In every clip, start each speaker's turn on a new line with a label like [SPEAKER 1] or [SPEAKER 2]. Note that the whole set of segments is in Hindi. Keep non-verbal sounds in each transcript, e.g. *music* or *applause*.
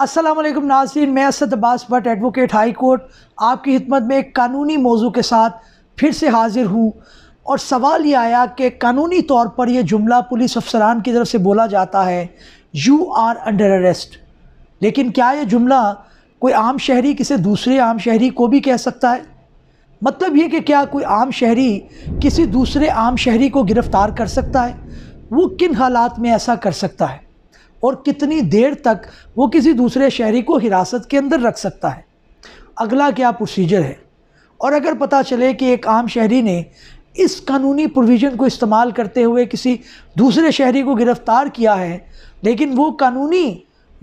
[SPEAKER 1] अस्सलाम वालेकुम नाजीन मैं Asad Abbas Bhatt advocate high court आपकी खिदमत में एक कानूनी मौजू के साथ फिर से हाजिर हूँ और सवाल ये आया कि कानूनी तौर पर यह जुमला पुलिस अफसरान की तरफ से बोला जाता है यू आर अंडर अरेस्ट लेकिन क्या यह जुमला कोई आम शहरी किसी दूसरे आम शहरी को भी कह सकता है मतलब ये कि क्या कोई आम शहरी किसी दूसरे आम शहरी को गिरफ़्तार कर सकता है वो किन हालात में ऐसा कर सकता है और कितनी देर तक वो किसी दूसरे शहरी को हिरासत के अंदर रख सकता है अगला क्या प्रोसीजर है और अगर पता चले कि एक आम शहरी ने इस कानूनी प्रोविज़न को इस्तेमाल करते हुए किसी दूसरे शहरी को गिरफ़्तार किया है लेकिन वो कानूनी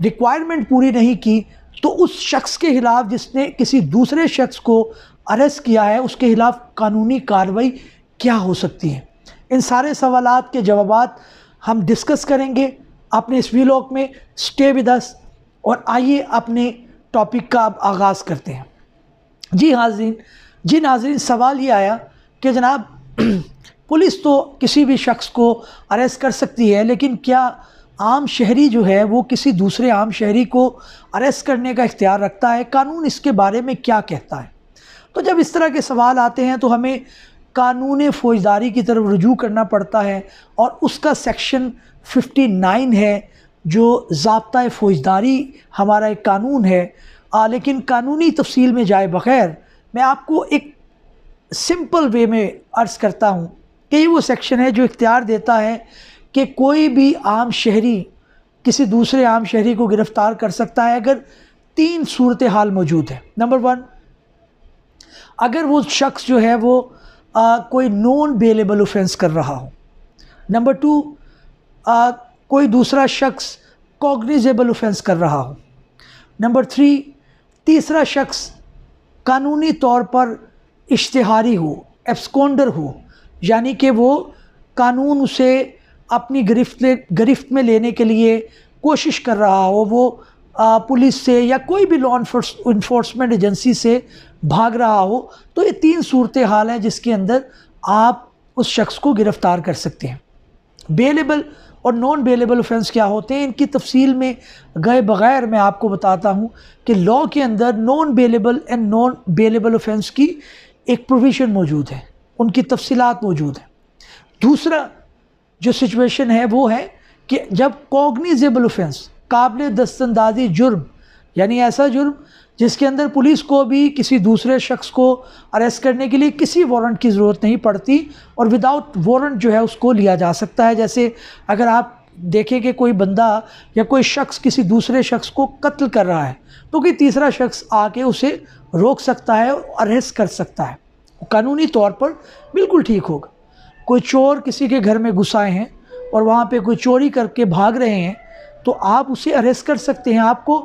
[SPEAKER 1] रिक्वायरमेंट पूरी नहीं की तो उस शख्स के ख़िलाफ़ जिसने किसी दूसरे शख्स को अरेस्ट किया है उसके ख़िलाफ़ कानूनी कार्रवाई क्या हो सकती है इन सारे सवाल के जवाब हम डिस्कस करेंगे अपने इस वीलॉग में स्टे विद अस और आइए अपने टॉपिक का अब आगाज़ करते हैं जी हाजरीन जी नाजरीन सवाल ये आया कि जनाब *clears throat* पुलिस तो किसी भी शख्स को अरेस्ट कर सकती है लेकिन क्या आम शहरी जो है वो किसी दूसरे आम शहरी को अरेस्ट करने का इख्तियार रखता है कानून इसके बारे में क्या कहता है तो जब इस तरह के सवाल आते हैं तो हमें कानून फ़ौजदारी की तरफ रजू करना पड़ता है और उसका सेक्शन 59 है जो जबता फ़ौजदारी हमारा एक कानून है आ, लेकिन कानूनी तफसील में जाए बग़ैर मैं आपको एक सिंपल वे में अर्ज़ करता हूँ कि ये वो सेक्शन है जो इख्तियार देता है कि कोई भी आम शहरी किसी दूसरे आम शहरी को गिरफ़्तार कर सकता है अगर तीन सूरत हाल मौजूद है नंबर वन अगर वो शख्स जो है वो आ, कोई नॉन बेलेबल ऑफेंस कर रहा हो नंबर टू आ, कोई दूसरा शख्स कॉग्निजेबल ऑफेंस कर रहा हो नंबर थ्री तीसरा शख्स कानूनी तौर पर इश्तहारी हो एब्सकोंडर हो यानी कि वो कानून उसे अपनी गिरफ्त गिरफ्त में लेने के लिए कोशिश कर रहा हो वो पुलिस से या कोई भी लॉ इन्फोर्समेंट एजेंसी से भाग रहा हो तो ये तीन सूरत हाल हैं जिसके अंदर आप उस शख्स को गिरफ़्तार कर सकते हैं बेलेबल और नॉन बेलेबल ऑफेंस क्या होते हैं इनकी तफसील में गए बग़ैर मैं आपको बताता हूँ कि लॉ के अंदर non bailable and non bailable offence की एक प्रोविज़न मौजूद है उनकी तफसीत मौजूद हैं दूसरा जो सिचुएशन है वो है कि जब कॉग्निजेबल ऑफेंस काबिल दस्तंदाजी जुर्म यानी ऐसा जुर्म जिसके अंदर पुलिस को भी किसी दूसरे शख्स को अरेस्ट करने के लिए किसी वारंट की ज़रूरत नहीं पड़ती और विदाउट वारंट जो है उसको लिया जा सकता है जैसे अगर आप देखें कि कोई बंदा या कोई शख्स किसी दूसरे शख्स को कत्ल कर रहा है तो कि तीसरा शख्स आके उसे रोक सकता है और अरेस्ट कर सकता है कानूनी तौर पर बिल्कुल ठीक होगा कोई चोर किसी के घर में घुस आए हैं और वहाँ पे कोई चोरी करके भाग रहे हैं तो आप उसे अरेस्ट कर सकते हैं आपको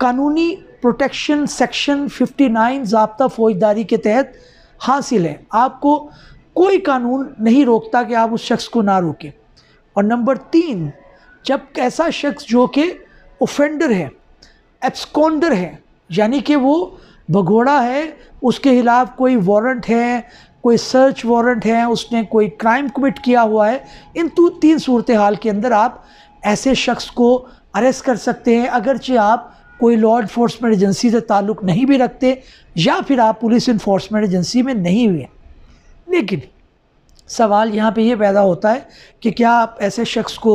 [SPEAKER 1] कानूनी प्रोटेक्शन सेक्शन 59 नाइन जबता फ़ौजदारी के तहत हासिल है आपको कोई कानून नहीं रोकता कि आप उस शख्स को ना रोकें और नंबर तीन जब ऐसा शख्स जो कि ओफेंडर है एब्सकॉन्डर है यानी कि वो भगोड़ा है उसके खिलाफ कोई वारंट है कोई सर्च वारंट है उसने कोई क्राइम कमिट किया हुआ है इन तो तीन सूरत हाल के अंदर आप ऐसे शख्स को अरेस्ट कर सकते हैं अगरचे आप कोई लॉ इन्फोर्समेंट एजेंसी से ताल्लुक़ नहीं भी रखते या फिर आप पुलिस इन्फोर्समेंट एजेंसी में नहीं हुए लेकिन सवाल यहाँ पे ये पैदा होता है कि क्या आप ऐसे शख्स को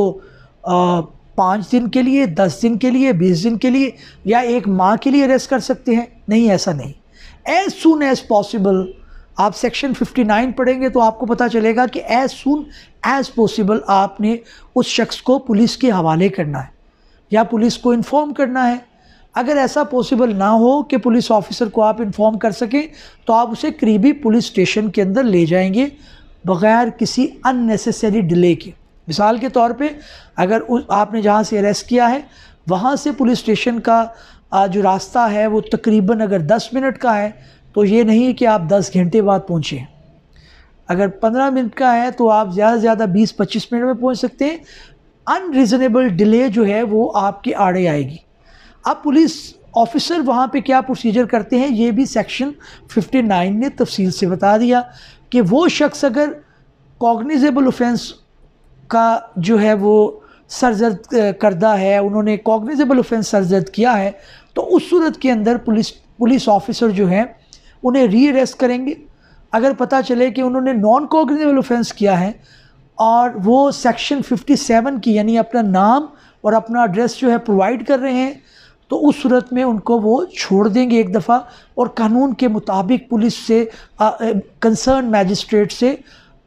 [SPEAKER 1] पाँच दिन के लिए दस दिन के लिए बीस दिन के लिए या एक माह के लिए अरेस्ट कर सकते हैं नहीं ऐसा नहीं एज सुन एज पॉसिबल आप सेक्शन 59 पढ़ेंगे तो आपको पता चलेगा कि एज सुन एज पॉसिबल आपने उस शख्स को पुलिस के हवाले करना है या पुलिस को इन्फॉर्म करना है अगर ऐसा पॉसिबल ना हो कि पुलिस ऑफिसर को आप इन्फॉर्म कर सकें तो आप उसे करीबी पुलिस स्टेशन के अंदर ले जाएंगे बग़ैर किसी अननेसेसरी डिले के मिसाल के तौर पे अगर उस आपने जहाँ से अरेस्ट किया है वहाँ से पुलिस स्टेशन का जो रास्ता है वो तकरीबन अगर 10 मिनट का है तो ये नहीं कि आप 10 घंटे बाद पहुँचें अगर 15 मिनट का है तो आप ज़्यादा से ज़्यादा 20-25 मिनट में पहुँच सकते हैं अनरीजनेबल डिले जो है वो आपके आड़े आएगी अब पुलिस ऑफिसर वहाँ पे क्या प्रोसीजर करते हैं ये भी सेक्शन 59 ने तफसील से बता दिया कि वो शख्स अगर कॉग्निजेबल ऑफेंस का जो है वो सरजद करदा है उन्होंने कॉग्निजेबल ऑफेंस सरजद किया है तो उस सूरत के अंदर पुलिस पुलिस ऑफिसर जो है उन्हें री अरेस्ट करेंगे अगर पता चले कि उन्होंने नॉन कॉग्निजेबल ऑफेंस किया है और वो सेक्शन 57 की यानी अपना नाम और अपना एड्रेस जो है प्रोवाइड कर रहे हैं तो उस सूरत में उनको वो छोड़ देंगे एक दफ़ा और कानून के मुताबिक पुलिस से कंसर्न मैजिस्ट्रेट से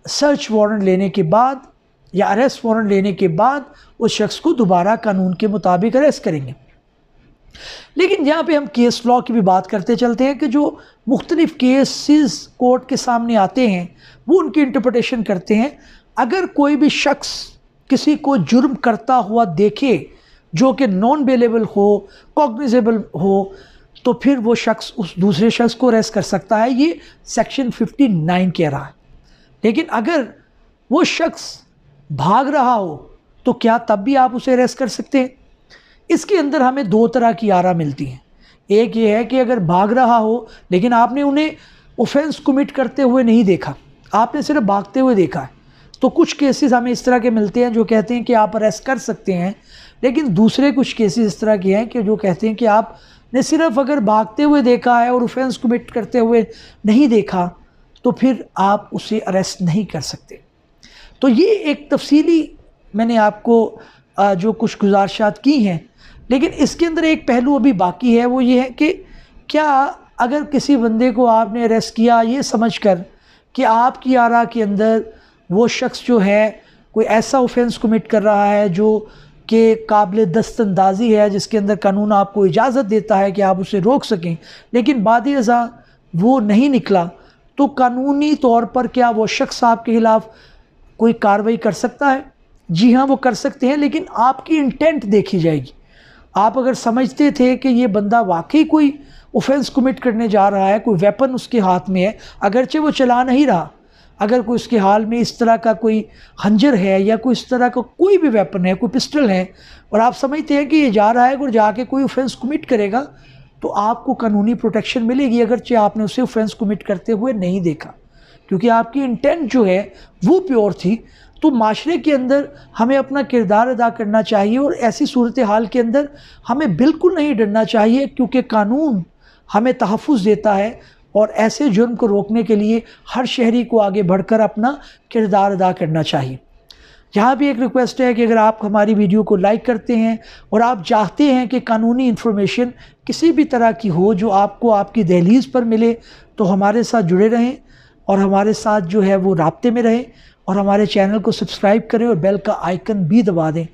[SPEAKER 1] सर्च वारंट लेने के बाद या अरेस्ट वारंट लेने के बाद उस शख्स को दोबारा कानून के मुताबिक अरेस्ट करेंगे लेकिन यहाँ पे हम केस लॉ की भी बात करते चलते हैं कि जो मुख्तलिफ़ केसेस कोर्ट के सामने आते हैं वो उनकी इंटरप्रटेशन करते हैं अगर कोई भी शख्स किसी को जुर्म करता हुआ देखे जो कि नॉन बेलेबल हो कॉग्निजेबल हो तो फिर वो शख्स उस दूसरे शख्स को अरेस्ट कर सकता है ये सेक्शन 59 कह रहा है लेकिन अगर वो शख्स भाग रहा हो तो क्या तब भी आप उसे अरेस्ट कर सकते हैं इसके अंदर हमें दो तरह की आरा मिलती हैं एक ये है कि अगर भाग रहा हो लेकिन आपने उन्हें ऑफेंस कमिट करते हुए नहीं देखा आपने सिर्फ भागते हुए देखा है तो कुछ केसेस हमें इस तरह के मिलते हैं जो कहते हैं कि आप अरेस्ट कर सकते हैं लेकिन दूसरे कुछ केसेस इस तरह के हैं कि जो कहते हैं कि आपने सिर्फ अगर भागते हुए देखा है और ऑफेंस कमिट करते हुए नहीं देखा तो फिर आप उसे अरेस्ट नहीं कर सकते तो ये एक तफसीली मैंने आपको जो कुछ गुजारशात की हैं लेकिन इसके अंदर एक पहलू अभी बाकी है वो ये है कि क्या अगर किसी बंदे को आपने अरेस्ट किया ये समझ कर कि आपकी आरा के अंदर वो शख्स जो है कोई ऐसा ऑफेंस कमिट कर रहा है जो कि काबिल अंदाजी है जिसके अंदर कानून आपको इजाज़त देता है कि आप उसे रोक सकें लेकिन बाद अज़ा वो नहीं निकला तो कानूनी तौर पर क्या वो शख्स आपके ख़िलाफ़ कोई कार्रवाई कर सकता है जी हाँ वो कर सकते हैं लेकिन आपकी इंटेंट देखी जाएगी आप अगर समझते थे कि ये बंदा वाकई कोई ऑफेंस कमिट करने जा रहा है कोई वेपन उसके हाथ में है अगरचे वो चला नहीं रहा अगर कोई उसके हाल में इस तरह का कोई हंजर है या कोई इस तरह का कोई भी वेपन है कोई पिस्टल है और आप समझते हैं कि ये जा रहा है और जाके कोई ऑफेंस कमिट करेगा तो आपको कानूनी प्रोटेक्शन मिलेगी अगरचे आपने उसे ऑफेंस कमिट करते हुए नहीं देखा क्योंकि आपकी इंटेंट जो है वो प्योर थी तो माशरे के अंदर हमें अपना किरदार अदा करना चाहिए और ऐसी सूरत हाल के अंदर हमें बिल्कुल नहीं डरना चाहिए क्योंकि कानून हमें तहफ़ देता है और ऐसे जुर्म को रोकने के लिए हर शहरी को आगे बढ़कर अपना किरदार अदा करना चाहिए यहाँ भी एक रिक्वेस्ट है कि अगर आप हमारी वीडियो को लाइक करते हैं और आप चाहते हैं कि कानूनी इन्फॉर्मेशन किसी भी तरह की हो जो आपको आपकी दहलीज़ पर मिले तो हमारे साथ जुड़े रहें और हमारे साथ जो है वो रबते में रहें और हमारे चैनल को सब्सक्राइब करें और बेल का आइकन भी दबा दें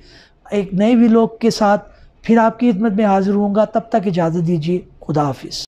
[SPEAKER 1] एक नए व्लॉग के साथ फिर आपकी खिदमत में हाज़िर होऊंगा तब तक इजाज़त दीजिए खुदा हाफिज़